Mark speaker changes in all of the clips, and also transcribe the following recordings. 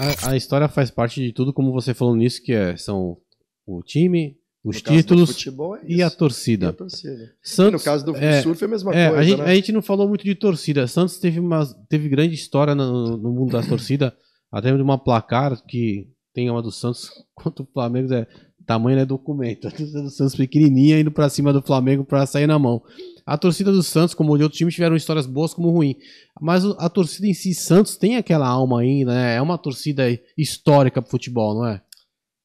Speaker 1: a, a, história faz parte de tudo, como você falou nisso, que é, são o time, os no títulos é e, a torcida. E a torcida. Santos, e no caso do é, surf é a mesma é, coisa. A gente, né? a gente, não falou muito de torcida. Santos teve, uma, teve grande história no, no mundo da torcida. Até de uma placar que tem uma do Santos quanto o Flamengo. É, Tamanho é né, documento. A torcida do Santos pequenininha indo para cima do Flamengo para sair na mão. A torcida do Santos, como de outros times, tiveram histórias boas como ruim. Mas a torcida em si, Santos, tem aquela alma ainda, né? É uma torcida histórica pro futebol, não é?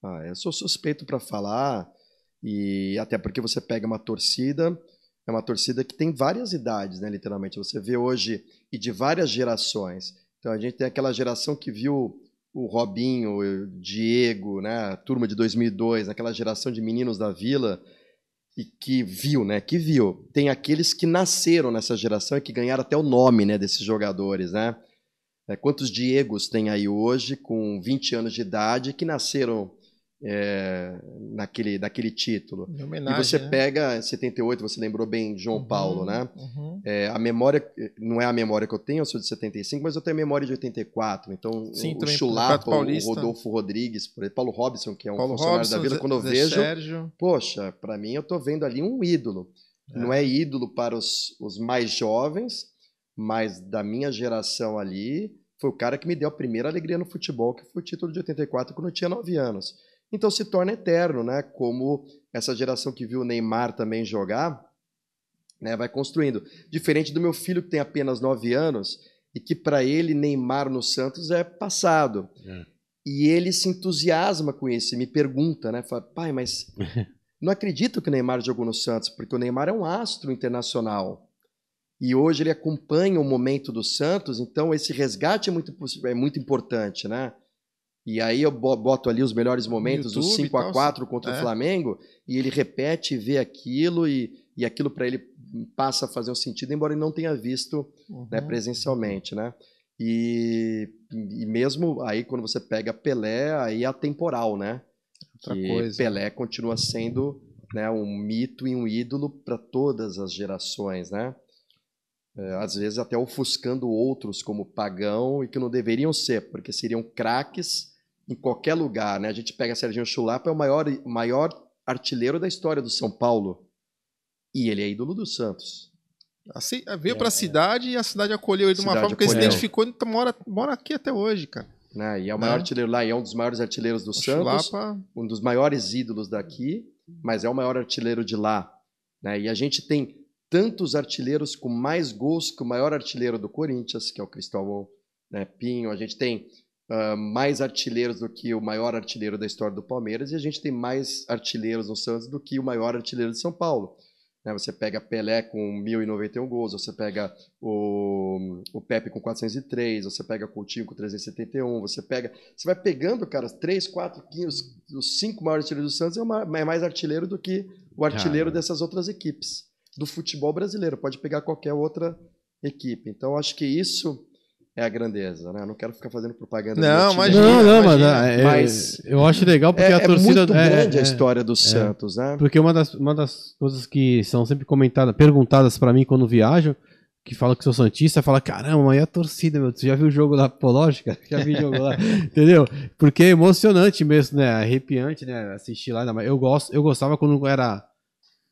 Speaker 2: Ah, eu sou suspeito para falar, e até porque você pega uma torcida, é uma torcida que tem várias idades, né? Literalmente. Você vê hoje, e de várias gerações. Então a gente tem aquela geração que viu o Robinho, o Diego, né, a turma de 2002, aquela geração de meninos da vila e que viu, né, que viu. Tem aqueles que nasceram nessa geração e que ganharam até o nome, né, desses jogadores, né? É, quantos Diegos tem aí hoje com 20 anos de idade que nasceram é, naquele, daquele título. E você né? pega 78, você lembrou bem João uhum, Paulo, né? Uhum. É, a memória, não é a memória que eu tenho, eu sou de 75, mas eu tenho a memória de 84. Então, Sim, o Chulapa, o Rodolfo Rodrigues, por exemplo, Paulo Robson, que é um Paulo funcionário Robson, da vida quando eu Zé vejo, Sérgio. poxa, para mim eu tô vendo ali um ídolo. É. Não é ídolo para os, os mais jovens, mas da minha geração ali, foi o cara que me deu a primeira alegria no futebol, que foi o título de 84, quando eu tinha 9 anos então se torna eterno, né? Como essa geração que viu o Neymar também jogar, né? Vai construindo. Diferente do meu filho que tem apenas 9 anos e que para ele Neymar no Santos é passado. É. E ele se entusiasma com isso e me pergunta, né? Fala, pai, mas não acredito que o Neymar jogou no Santos, porque o Neymar é um astro internacional. E hoje ele acompanha o momento do Santos, então esse resgate é muito, é muito importante, né? E aí eu boto ali os melhores momentos, YouTube, os 5 a 4 contra é. o Flamengo, e ele repete, vê aquilo e, e aquilo para ele passa a fazer um sentido, embora ele não tenha visto uhum. né, presencialmente, né? E, e mesmo aí quando você pega Pelé, aí é temporal né? Outra que coisa. Pelé continua sendo né, um mito e um ídolo para todas as gerações, né? É, às vezes até ofuscando outros como pagão e que não deveriam ser, porque seriam craques em qualquer lugar, né? A gente pega Serginho Chulapa, é o maior, maior artilheiro da história do São Paulo. E ele é ídolo do Santos. Assim, é,
Speaker 3: veio é, para a cidade
Speaker 2: e a cidade acolheu ele de uma forma que ele se identificou e então, tá, mora,
Speaker 3: mora aqui até hoje, cara.
Speaker 2: Né? E é o né? maior né? artilheiro lá, e é um dos maiores artilheiros do o Santos, Chulapa... um dos maiores ídolos daqui, mas é o maior artilheiro de lá. Né? E a gente tem tantos artilheiros com mais gols que o maior artilheiro do Corinthians, que é o Cristóvão né, Pinho. A gente tem uh, mais artilheiros do que o maior artilheiro da história do Palmeiras e a gente tem mais artilheiros no Santos do que o maior artilheiro de São Paulo. Né? Você pega Pelé com 1.091 gols, você pega o, o Pepe com 403, você pega Coutinho com 371, você pega... Você vai pegando, cara, três, quatro, os, os cinco maiores artilheiros do Santos é, uma, é mais artilheiro do que o artilheiro dessas outras equipes do futebol brasileiro. Pode pegar qualquer outra equipe. Então, acho que isso é a grandeza, né? Eu não quero ficar fazendo propaganda. Não, mas não, não, imagina, é, mas, eu acho legal porque é, a é torcida é muito grande é, a é. história do Santos, né? Porque
Speaker 1: uma das, uma das coisas que são sempre comentadas, perguntadas para mim quando viajo, que fala que sou santista, fala caramba, é a torcida, meu, você já viu o jogo lá Pológica? Já vi jogo lá, entendeu? Porque é emocionante mesmo, né? Arrepiante, né? Assistir lá, eu gosto, eu gostava quando era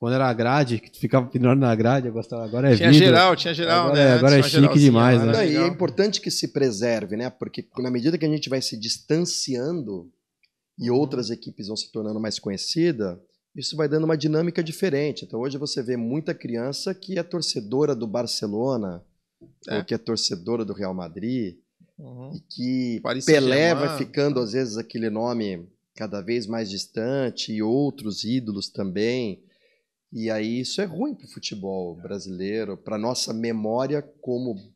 Speaker 1: quando era a grade, que ficava pendurado na grade, eu gostava. Agora é Tinha vidro. geral, tinha geral. Agora, né? é, agora é chique demais, né? É e é
Speaker 2: importante que se preserve, né? Porque na medida que a gente vai se distanciando e outras equipes vão se tornando mais conhecidas, isso vai dando uma dinâmica diferente. Então hoje você vê muita criança que é torcedora do Barcelona, é. ou que é torcedora do Real Madrid, uhum. e que Paris Pelé vai ficando, às vezes, aquele nome cada vez mais distante, e outros ídolos também. E aí isso é ruim para o futebol brasileiro, para nossa memória como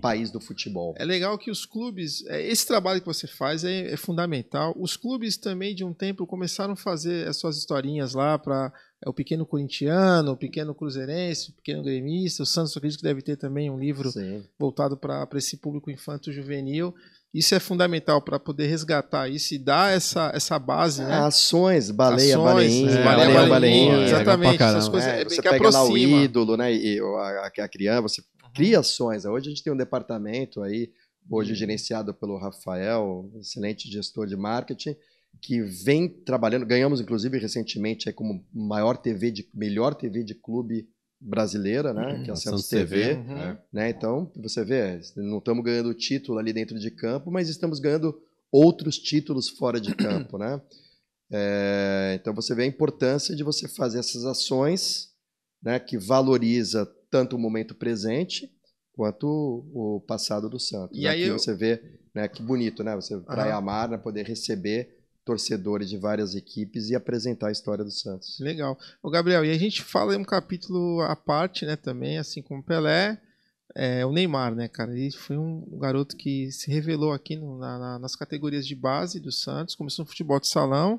Speaker 2: país do futebol.
Speaker 3: É legal que os clubes, é, esse trabalho que você faz é, é fundamental. Os clubes também de um tempo começaram a fazer as suas historinhas lá para é, o pequeno corintiano, o pequeno cruzeirense, o pequeno gremista. O Santos acredito que deve ter também um livro Sim. voltado para esse público infanto juvenil. Isso é fundamental para poder resgatar isso e dar essa, essa base, né? Ações, baleia, Ações,
Speaker 2: baleinha, é, baleia, baleia, baleinha, Exatamente, é, essas coisas é, é você que pega aproxima. lá o ídolo, né? E a, a criança, você uhum. cria ações. Né? Hoje a gente tem um departamento aí, hoje uhum. gerenciado pelo Rafael, excelente gestor de marketing, que vem trabalhando, ganhamos inclusive recentemente aí como maior TV de melhor TV de clube brasileira, né? Uhum, que é a Santos TV. TV uhum. né? Então, você vê, não estamos ganhando título ali dentro de campo, mas estamos ganhando outros títulos fora de campo, né? É, então, você vê a importância de você fazer essas ações né, que valoriza tanto o momento presente quanto o, passado do Santos. E né? aí eu... você vê né, que bonito, né? Você, Praia Mar, né, poder receber torcedores de várias equipes e apresentar a história do Santos.
Speaker 3: Legal. O Gabriel, e a gente fala um capítulo à parte, né, também, assim como Pelé, é, o Neymar, né, cara? Ele foi um garoto que se revelou aqui no, na, nas categorias de base do Santos, começou no futebol de salão,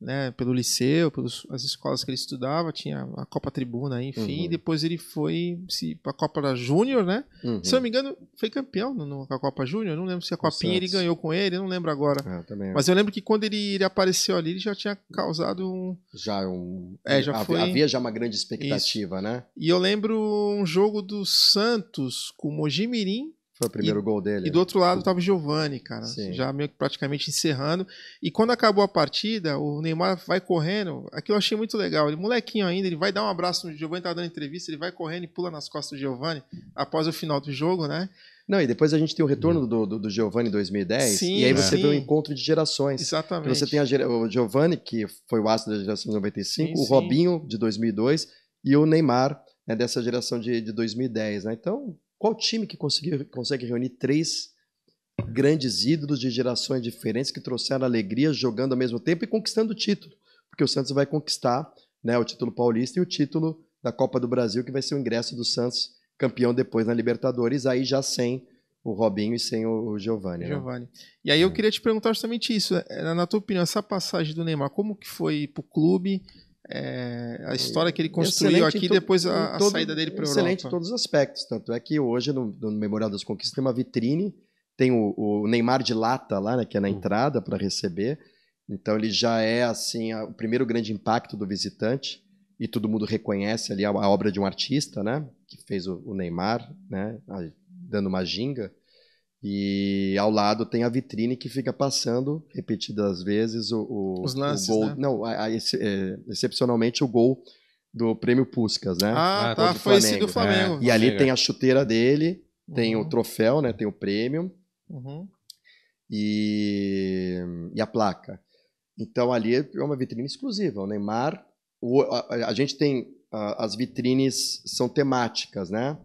Speaker 3: né, pelo liceu, pelas escolas que ele estudava, tinha a Copa Tribuna, enfim, uhum. depois ele foi para a Copa Júnior, né? Uhum. Se eu não me engano, foi campeão na Copa Júnior, não lembro se a com Copinha ele ganhou com ele, não lembro agora. É, Mas eu lembro que quando ele, ele, apareceu ali, ele já tinha causado um...
Speaker 2: Já um... É, já foi... Havia já uma grande expectativa, Isso. né?
Speaker 3: E eu lembro um jogo do Santos com o Mojimirim,
Speaker 2: foi o primeiro e, gol dele. E né? do outro
Speaker 3: lado estava o Giovani, cara, Sim. já meio que praticamente encerrando. E quando acabou a partida, o Neymar vai correndo, aquilo eu achei muito legal. Ele, molequinho ainda, ele vai dar um abraço no Giovani, tá dando entrevista, ele vai correndo e pula nas costas do
Speaker 2: Giovani após o final do jogo, né? Não, e depois a gente tem o retorno do, do, do Giovanni em 2010, sim, e aí você sim. vê o encontro de gerações. Exatamente. Você tem a, o Giovanni, que foi o astro da geração de 95, sim, o Robinho, de 2002, e o Neymar, né, dessa geração de, de 2010. Né? Então, qual time que consegue, consegue reunir três grandes ídolos de gerações diferentes que trouxeram alegria jogando ao mesmo tempo e conquistando o título? Porque o Santos vai conquistar né, o título paulista e o título da Copa do Brasil, que vai ser o ingresso do Santos campeão depois na Libertadores, aí já sem o Robinho e sem o Giovani. Giovani. Né? E aí eu é. queria
Speaker 3: te perguntar justamente isso. Né, na tua opinião, essa passagem do Neymar, como que foi para o clube? é, a história que ele construiu aqui e depois a, todo, a, saída dele para a Europa. Excelente em todos os
Speaker 2: aspectos. Tanto é que hoje no, no Memorial das Conquistas tem uma vitrine, tem o, o Neymar de lata lá, né, que é na uhum. entrada para receber. Então ele já é assim a, o primeiro grande impacto do visitante e todo mundo reconhece ali a, a obra de um artista, né, que fez o, o Neymar, né, dando uma ginga. E ao lado tem a vitrine que fica passando repetidas vezes o, o Os lances, o gol. Né? Não, a, a, ex, é, excepcionalmente o gol do prêmio Puscas, né? Ah, ah tá, foi esse do Flamengo. É. E ali tem a chuteira dele, tem uhum. o troféu, né? Tem o prêmio uhum. e, e a placa. Então ali é uma vitrine exclusiva. O Neymar, o, a, a, gente tem a, as vitrines são temáticas, né?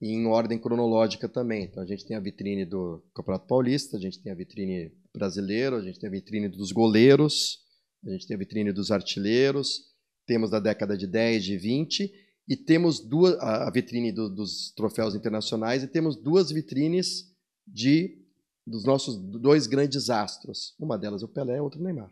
Speaker 2: e em ordem cronológica também. Então a gente tem a vitrine do Campeonato Paulista, a gente tem a vitrine brasileiro, a gente tem a vitrine dos goleiros, a gente tem a vitrine dos artilheiros, temos da década de 10, de 20 e temos duas a vitrine do, dos troféus internacionais e temos duas vitrines de dos nossos dois grandes astros. Uma delas é o Pelé, a outra é o Neymar.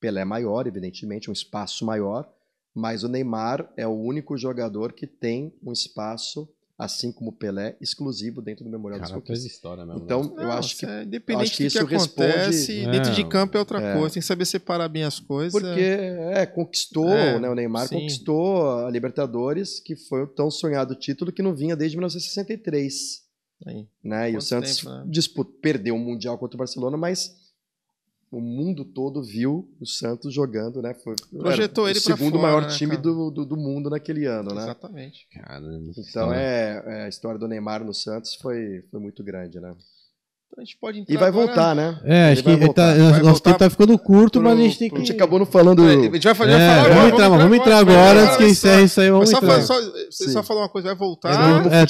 Speaker 2: Pelé é maior, evidentemente, um espaço maior, mas o Neymar é o único jogador que tem um espaço assim como Pelé, exclusivo dentro do Memorial Cara, dos Coqueiros. história mesmo. Então, né? eu, Não, acho que, é, independente acho que do que acontece, responde... É. dentro de campo é outra é, coisa, tem que saber separar bem as coisas. Porque, é, conquistou, é, né, o Neymar sim. conquistou a Libertadores, que foi o tão sonhado título que não vinha desde 1963. Aí, né? E o Santos tempo, né? perdeu o Mundial contra o Barcelona, mas o mundo todo viu o Santos jogando, né? Foi, Projetou era, ele o segundo fora, maior né, time do, do, do, mundo naquele ano, né? Exatamente. Cara, então é, é, a história do Neymar no Santos foi, foi muito grande, né? Então a gente pode entrar e vai agora... voltar, né? É, acho que tá, nosso
Speaker 1: tempo tá ficando curto, pro, mas a gente tem que. A gente acabou
Speaker 2: não falando. É, a gente
Speaker 1: vai fazer, é, agora. Vamos entrar, vamos entrar agora, antes que encerre isso aí. Vamos entrar. você
Speaker 2: só falou uma coisa, vai
Speaker 1: voltar.
Speaker 3: É, é,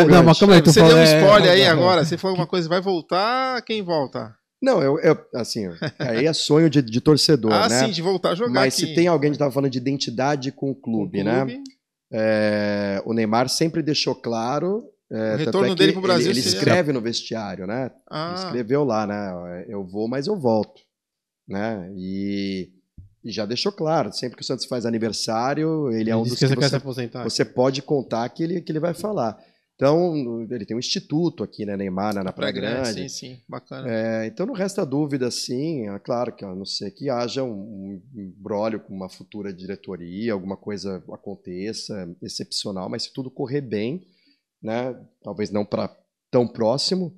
Speaker 3: é, não mas calma aí, tu Você deu um é, spoiler é, aí é. agora. Você falou uma coisa, vai voltar, quem volta?
Speaker 2: Não, eu, eu assim, aí é sonho de, de torcedor, ah, né? sim, de
Speaker 3: voltar a jogar Mas aqui. se tem
Speaker 2: alguém que estava falando de identidade com o clube, com o né? clube. né? É, o Neymar sempre deixou claro é, o retorno é dele pro Brasil. Ele, ele escreve no vestiário, né? Ah. Ele escreveu lá, né? Eu vou, mas eu volto. Né? E, e, já deixou claro, sempre que o Santos faz aniversário, ele, é um dos que, que você, aposentar. você pode contar que ele, que ele vai falar. Então, ele tem um instituto aqui, né, Neymar, né, na, na Praia, Grande. Grande.
Speaker 3: Sim, sim, bacana.
Speaker 2: É, então, não resta dúvida, sim, é claro que a não ser que haja um, um com uma futura diretoria, alguma coisa aconteça, excepcional, mas se tudo correr bem, né, talvez não para tão próximo,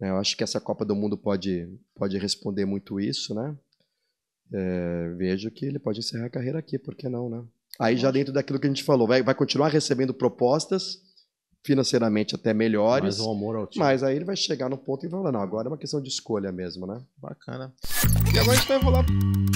Speaker 2: né, eu acho que essa Copa do Mundo pode, pode responder muito isso, né? É, vejo que ele pode encerrar a carreira aqui, por que não, né? Aí já dentro daquilo que a gente falou, vai, vai continuar recebendo propostas financeiramente até melhores. Mas o amor ao time. Mas aí ele vai chegar no ponto e vai falar, não, agora é uma questão de escolha mesmo, né? Bacana. E agora a gente vai falar